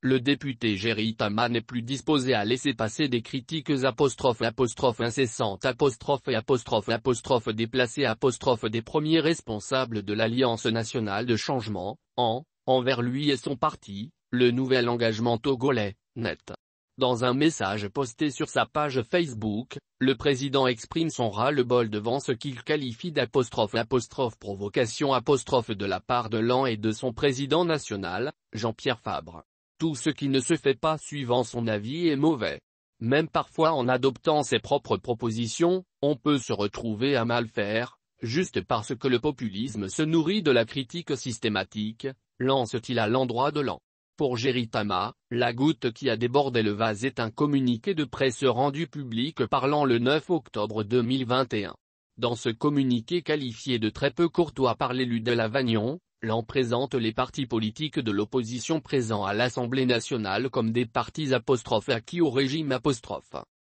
Le député Jerry Tama n'est plus disposé à laisser passer des critiques apostrophe apostrophes incessantes apostrophe apostrophe apostrophe déplacées apostrophe des premiers responsables de l'Alliance nationale de changement, en, envers lui et son parti, le nouvel engagement togolais, net. Dans un message posté sur sa page Facebook, le président exprime son ras-le-bol devant ce qu'il qualifie d'apostrophe apostrophe provocation apostrophe de la part de l'an et de son président national, Jean-Pierre Fabre. Tout ce qui ne se fait pas suivant son avis est mauvais. Même parfois en adoptant ses propres propositions, on peut se retrouver à mal faire, juste parce que le populisme se nourrit de la critique systématique, lance-t-il à l'endroit de l'an. Pour Tama, « la goutte qui a débordé le vase est un communiqué de presse rendu public parlant le 9 octobre 2021. Dans ce communiqué qualifié de très peu courtois par l'élu de Lavagnon, L'an présente les partis politiques de l'opposition présents à l'Assemblée nationale comme des partis apostrophes acquis au régime apostrophe.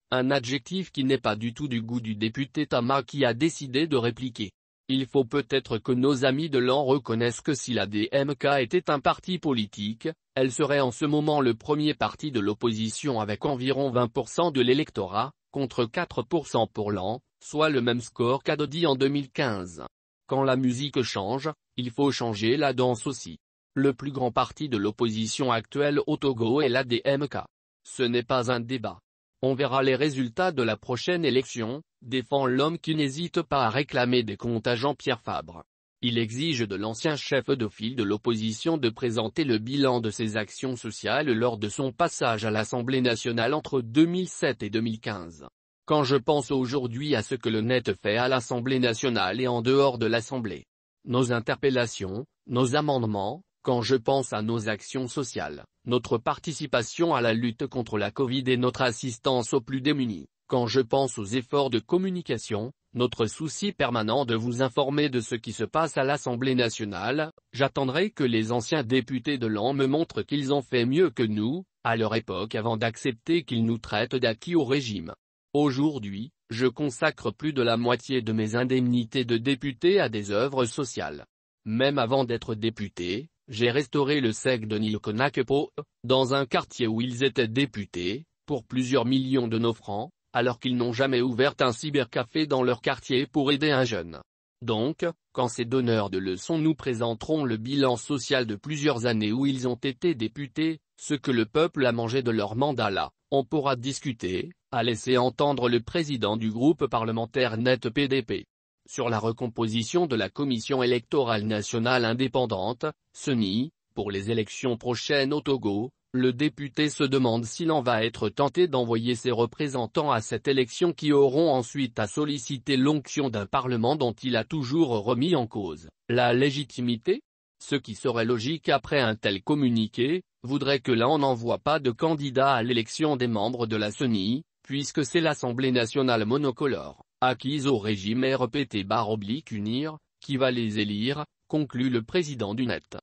Un adjectif qui n'est pas du tout du goût du député Tama qui a décidé de répliquer. Il faut peut-être que nos amis de l'an reconnaissent que si la DMK était un parti politique, elle serait en ce moment le premier parti de l'opposition avec environ 20% de l'électorat, contre 4% pour l'an, soit le même score qu'Adodi en 2015. Quand la musique change, il faut changer la danse aussi. Le plus grand parti de l'opposition actuelle au Togo est DMK. Ce n'est pas un débat. On verra les résultats de la prochaine élection, défend l'homme qui n'hésite pas à réclamer des comptes à Jean-Pierre Fabre. Il exige de l'ancien chef de file de l'opposition de présenter le bilan de ses actions sociales lors de son passage à l'Assemblée nationale entre 2007 et 2015. Quand je pense aujourd'hui à ce que le net fait à l'Assemblée nationale et en dehors de l'Assemblée, nos interpellations, nos amendements, quand je pense à nos actions sociales, notre participation à la lutte contre la Covid et notre assistance aux plus démunis, quand je pense aux efforts de communication, notre souci permanent de vous informer de ce qui se passe à l'Assemblée nationale, j'attendrai que les anciens députés de l'an me montrent qu'ils ont fait mieux que nous, à leur époque avant d'accepter qu'ils nous traitent d'acquis au régime. Aujourd'hui, je consacre plus de la moitié de mes indemnités de député à des œuvres sociales. Même avant d'être député, j'ai restauré le SEC de Nilkonakpo, dans un quartier où ils étaient députés, pour plusieurs millions de nos francs, alors qu'ils n'ont jamais ouvert un cybercafé dans leur quartier pour aider un jeune. Donc, quand ces donneurs de leçons nous présenteront le bilan social de plusieurs années où ils ont été députés, ce que le peuple a mangé de leur mandat là, on pourra discuter, a laissé entendre le président du groupe parlementaire NET PDP. Sur la recomposition de la Commission électorale nationale indépendante, CENI, pour les élections prochaines au Togo, le député se demande s'il en va être tenté d'envoyer ses représentants à cette élection qui auront ensuite à solliciter l'onction d'un parlement dont il a toujours remis en cause la légitimité ce qui serait logique après un tel communiqué, voudrait que l'on n'envoie pas de candidat à l'élection des membres de la CENI, puisque c'est l'Assemblée nationale monocolore, acquise au régime RPT barre oblique unir, qui va les élire, conclut le président du net.